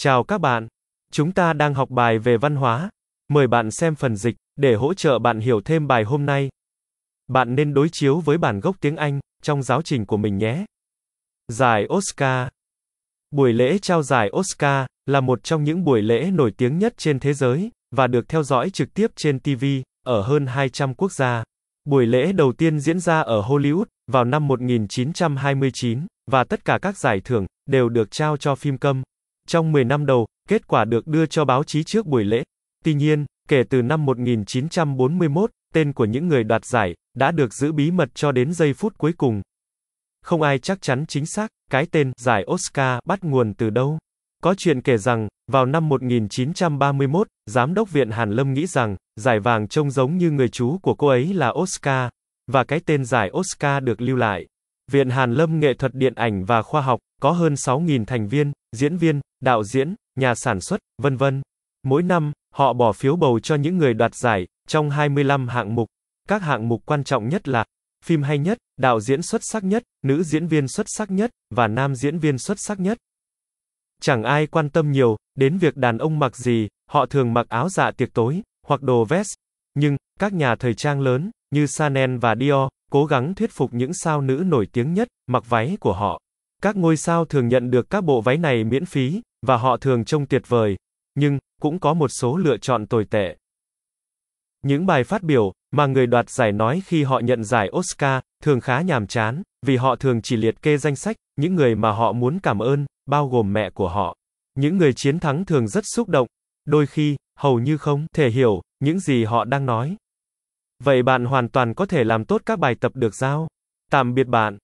Chào các bạn. Chúng ta đang học bài về văn hóa. Mời bạn xem phần dịch để hỗ trợ bạn hiểu thêm bài hôm nay. Bạn nên đối chiếu với bản gốc tiếng Anh trong giáo trình của mình nhé. Giải Oscar. Buổi lễ trao giải Oscar là một trong những buổi lễ nổi tiếng nhất trên thế giới và được theo dõi trực tiếp trên TV ở hơn 200 quốc gia. Buổi lễ đầu tiên diễn ra ở Hollywood vào năm 1929 và tất cả các giải thưởng đều được trao cho phim câm, trong 10 năm đầu, kết quả được đưa cho báo chí trước buổi lễ. Tuy nhiên, kể từ năm 1941, tên của những người đoạt giải đã được giữ bí mật cho đến giây phút cuối cùng. Không ai chắc chắn chính xác cái tên giải Oscar bắt nguồn từ đâu. Có chuyện kể rằng, vào năm 1931, giám đốc viện Hàn Lâm nghĩ rằng, giải vàng trông giống như người chú của cô ấy là Oscar, và cái tên giải Oscar được lưu lại. Viện Hàn Lâm Nghệ thuật Điện ảnh và Khoa học, có hơn 6.000 thành viên, diễn viên, đạo diễn, nhà sản xuất, vân vân. Mỗi năm, họ bỏ phiếu bầu cho những người đoạt giải, trong 25 hạng mục. Các hạng mục quan trọng nhất là phim hay nhất, đạo diễn xuất sắc nhất, nữ diễn viên xuất sắc nhất, và nam diễn viên xuất sắc nhất. Chẳng ai quan tâm nhiều, đến việc đàn ông mặc gì, họ thường mặc áo dạ tiệc tối, hoặc đồ vest. Nhưng, các nhà thời trang lớn, như Chanel và Dior, cố gắng thuyết phục những sao nữ nổi tiếng nhất, mặc váy của họ. Các ngôi sao thường nhận được các bộ váy này miễn phí, và họ thường trông tuyệt vời, nhưng, cũng có một số lựa chọn tồi tệ. Những bài phát biểu, mà người đoạt giải nói khi họ nhận giải Oscar, thường khá nhàm chán, vì họ thường chỉ liệt kê danh sách, những người mà họ muốn cảm ơn, bao gồm mẹ của họ. Những người chiến thắng thường rất xúc động, đôi khi, hầu như không thể hiểu, những gì họ đang nói. Vậy bạn hoàn toàn có thể làm tốt các bài tập được giao. Tạm biệt bạn.